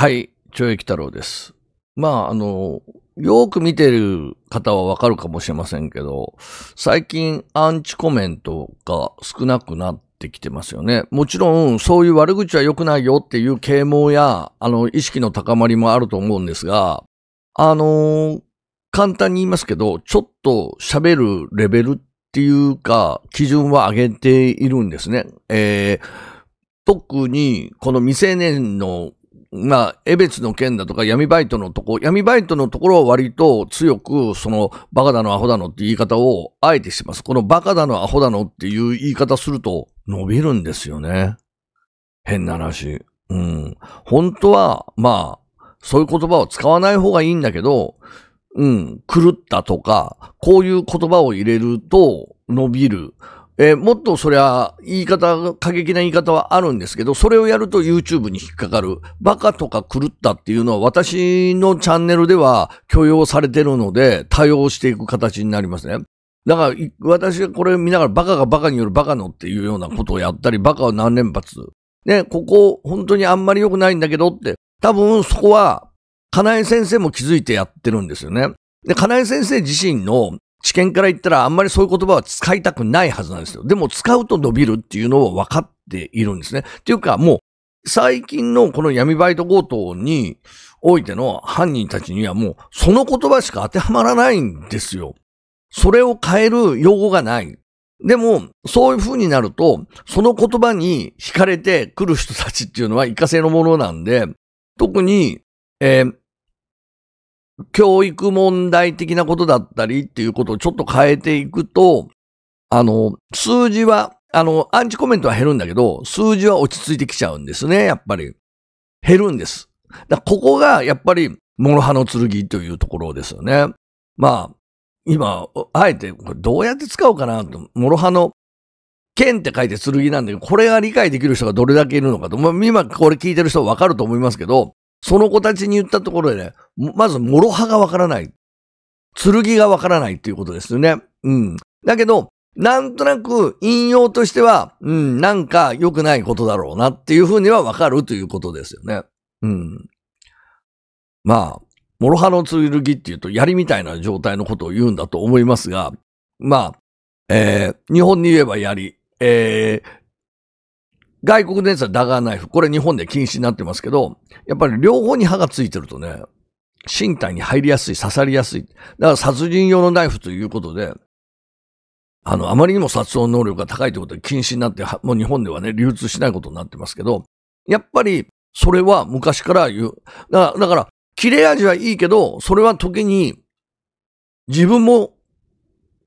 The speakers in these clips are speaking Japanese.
はい、懲役太郎です。まあ、あの、よく見てる方はわかるかもしれませんけど、最近アンチコメントが少なくなってきてますよね。もちろん、そういう悪口は良くないよっていう啓蒙や、あの、意識の高まりもあると思うんですが、あの、簡単に言いますけど、ちょっと喋るレベルっていうか、基準は上げているんですね。えー特にこの未成年のまあ、エベツの件だとか闇バイトのとこ、闇バイトのところは割と強く、その、バカだのアホだのって言い方をあえてしてます。このバカだのアホだのっていう言い方すると伸びるんですよね。変な話。うん。本当は、まあ、そういう言葉を使わない方がいいんだけど、うん、狂ったとか、こういう言葉を入れると伸びる。えー、もっとそりゃ、言い方、過激な言い方はあるんですけど、それをやると YouTube に引っかかる。バカとか狂ったっていうのは私のチャンネルでは許容されてるので、多用していく形になりますね。だから、私がこれ見ながらバカがバカによるバカのっていうようなことをやったり、バカを何連発。ね、ここ本当にあんまり良くないんだけどって、多分そこは、金井先生も気づいてやってるんですよね。で、金井先生自身の知見から言ったらあんまりそういう言葉は使いたくないはずなんですよ。でも使うと伸びるっていうのを分かっているんですね。っていうかもう最近のこの闇バイト強盗においての犯人たちにはもうその言葉しか当てはまらないんですよ。それを変える用語がない。でも、そういう風になると、その言葉に惹かれてくる人たちっていうのは一過性のものなんで、特に、えー、教育問題的なことだったりっていうことをちょっと変えていくと、あの、数字は、あの、アンチコメントは減るんだけど、数字は落ち着いてきちゃうんですね、やっぱり。減るんです。だここが、やっぱり、諸刃の剣というところですよね。まあ、今、あえて、これどうやって使おうかなと、諸刃の剣って書いて剣なんだけど、これが理解できる人がどれだけいるのかと。まあ、今これ聞いてる人わかると思いますけど、その子たちに言ったところでね、まず、諸刃がわからない。剣がわからないっていうことですよね。うん。だけど、なんとなく引用としては、うん、なんか良くないことだろうなっていうふうにはわかるということですよね。うん。まあ、諸刃の剣っていうと槍みたいな状態のことを言うんだと思いますが、まあ、えー、日本に言えば槍、えー、外国伝説はダガーナイフ。これ日本で禁止になってますけど、やっぱり両方に刃がついてるとね、身体に入りやすい、刺さりやすい。だから殺人用のナイフということで、あの、あまりにも殺音能力が高いということで禁止になって、もう日本ではね、流通しないことになってますけど、やっぱり、それは昔から言う。だから、だから切れ味はいいけど、それは時に、自分も、っ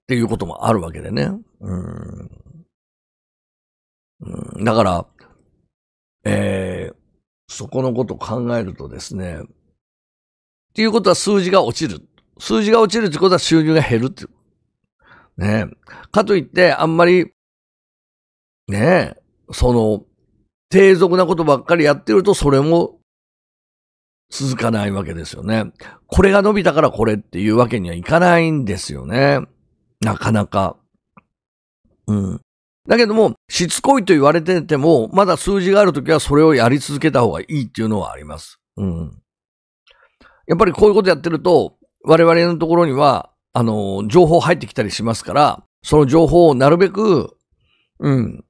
ていうこともあるわけでね。うん。うん、だから、えー、そこのことを考えるとですね、っていうことは数字が落ちる。数字が落ちるってことは収入が減るって。ねかといって、あんまり、ねその、低俗なことばっかりやってると、それも続かないわけですよね。これが伸びたからこれっていうわけにはいかないんですよね。なかなか。うん。だけども、しつこいと言われてても、まだ数字があるときはそれをやり続けた方がいいっていうのはあります。うん。やっぱりこういうことやってると、我々のところには、あの、情報入ってきたりしますから、その情報をなるべく、うん、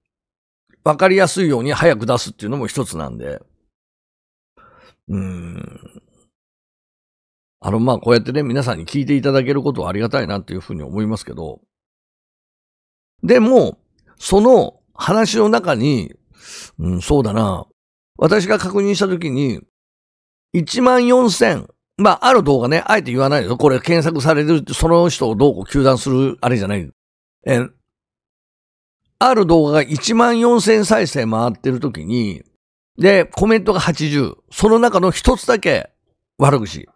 わかりやすいように早く出すっていうのも一つなんで。うん。あの、まこうやってね、皆さんに聞いていただけることはありがたいなっていうふうに思いますけど。でも、その話の中に、うん、そうだな。私が確認したときに、14000、まあ、ある動画ね、あえて言わないよ。これ検索される、その人をどうこう糾弾する、あれじゃない。え、ある動画が14000再生回ってるときに、で、コメントが80。その中の一つだけ悪口。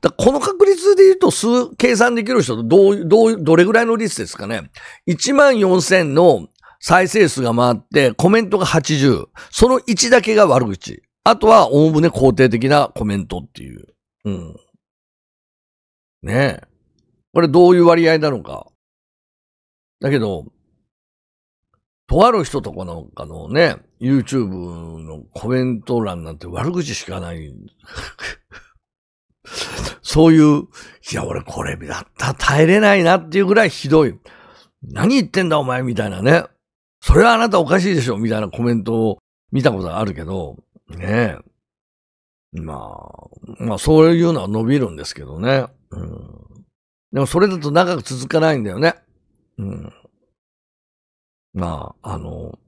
だこの確率で言うと、数、計算できる人どう、どう、どれぐらいの率ですかね。1万4000の再生数が回って、コメントが80。その1だけが悪口。あとは、おおむね肯定的なコメントっていう。うん。ねえ。これどういう割合なのか。だけど、とある人とこの、あのね、YouTube のコメント欄なんて悪口しかない。そういう、いや、俺これだったら耐えれないなっていうぐらいひどい。何言ってんだお前みたいなね。それはあなたおかしいでしょみたいなコメントを見たことがあるけど、ねえ。まあ、まあそういうのは伸びるんですけどね。うん。でもそれだと長く続かないんだよね。うん。まあ、あの、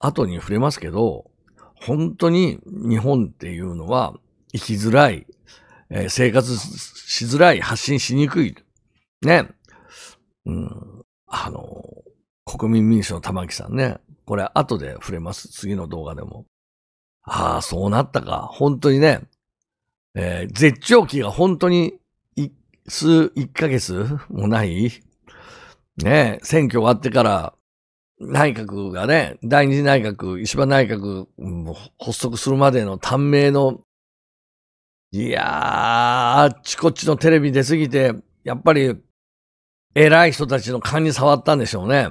後に触れますけど、本当に日本っていうのは生きづらいえー、生活しづらい、発信しにくい。ね。うん。あの、国民民主の玉木さんね。これ後で触れます。次の動画でも。ああ、そうなったか。本当にね。えー、絶頂期が本当に、い、数、一ヶ月もないね選挙終わってから、内閣がね、第二次内閣、石破内閣、発足するまでの短命のいやー、あっちこっちのテレビ出すぎて、やっぱり、偉い人たちの勘に触ったんでしょうね。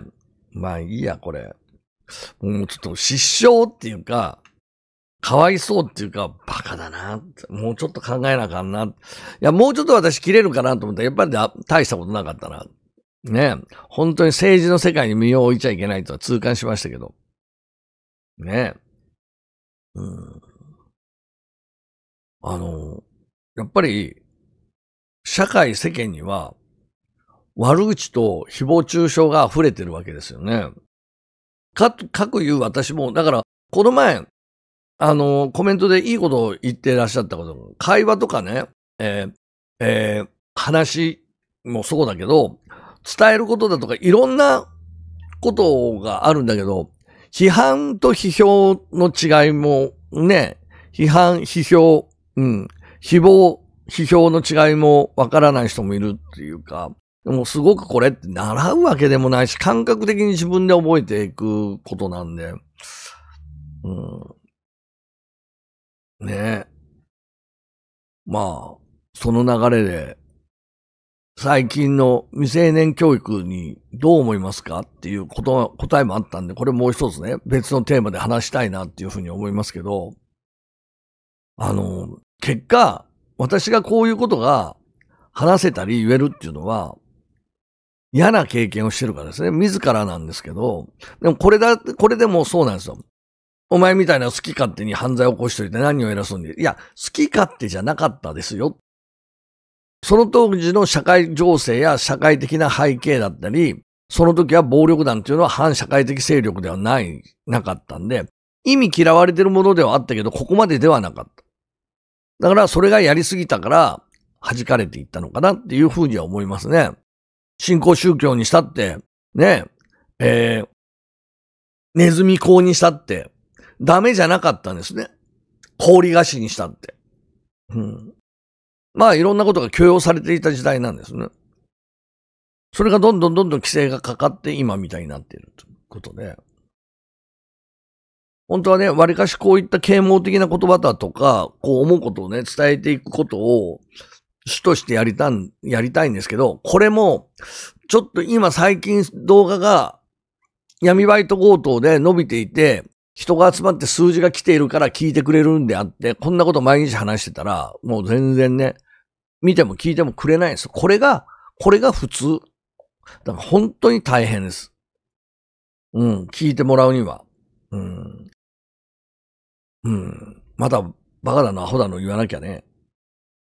まあいいや、これ。もうちょっと失笑っていうか、かわいそうっていうか、バカだな。もうちょっと考えなあかんな。いや、もうちょっと私切れるかなと思ったら、やっぱり大したことなかったな。ね本当に政治の世界に身を置いちゃいけないとは痛感しましたけど。ねうん。あの、やっぱり、社会世間には、悪口と誹謗中傷が溢れてるわけですよね。か、かくいう私も、だから、この前、あの、コメントでいいことを言ってらっしゃったこと、会話とかね、えー、えー、話もそうだけど、伝えることだとか、いろんなことがあるんだけど、批判と批評の違いもね、批判、批評、うん、誹謗、批評の違いもわからない人もいるっていうか、でもすごくこれって習うわけでもないし、感覚的に自分で覚えていくことなんで、うん。ねえ。まあ、その流れで、最近の未成年教育にどう思いますかっていうこと答えもあったんで、これもう一つね、別のテーマで話したいなっていうふうに思いますけど、あの、結果、私がこういうことが話せたり言えるっていうのは、嫌な経験をしてるからですね。自らなんですけど、でもこれだ、って、これでもそうなんですよ。お前みたいな好き勝手に犯罪を起こしといて何を偉そうに。いや、好き勝手じゃなかったですよ。その当時の社会情勢や社会的な背景だったり、その時は暴力団っていうのは反社会的勢力ではない、なかったんで、意味嫌われてるものではあったけど、ここまでではなかった。だからそれがやりすぎたから弾かれていったのかなっていうふうには思いますね。信仰宗教にしたって、ね、えー、ネズミ講にしたって、ダメじゃなかったんですね。氷菓子にしたって。うん。まあいろんなことが許容されていた時代なんですね。それがどんどんどんどん規制がかかって今みたいになっているということで。本当はね、割かしこういった啓蒙的な言葉だとか、こう思うことをね、伝えていくことを主としてやりたん、やりたいんですけど、これも、ちょっと今最近動画が闇バイト強盗で伸びていて、人が集まって数字が来ているから聞いてくれるんであって、こんなこと毎日話してたら、もう全然ね、見ても聞いてもくれないんです。これが、これが普通。だから本当に大変です。うん、聞いてもらうには。うん。うん。また、バカだの、アホだの言わなきゃね、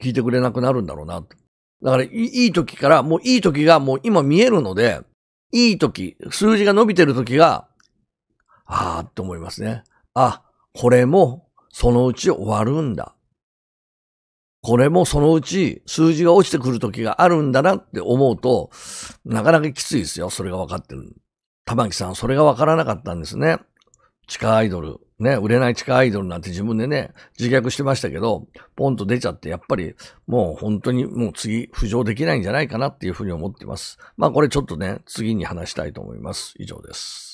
聞いてくれなくなるんだろうな。だから、いい時から、もういい時がもう今見えるので、いい時、数字が伸びてる時が、ああって思いますね。あ、これもそのうち終わるんだ。これもそのうち数字が落ちてくる時があるんだなって思うと、なかなかきついですよ。それが分かってる。玉木さん、それが分からなかったんですね。地下アイドル、ね、売れない地下アイドルなんて自分でね、自虐してましたけど、ポンと出ちゃって、やっぱりもう本当にもう次浮上できないんじゃないかなっていうふうに思ってます。まあこれちょっとね、次に話したいと思います。以上です。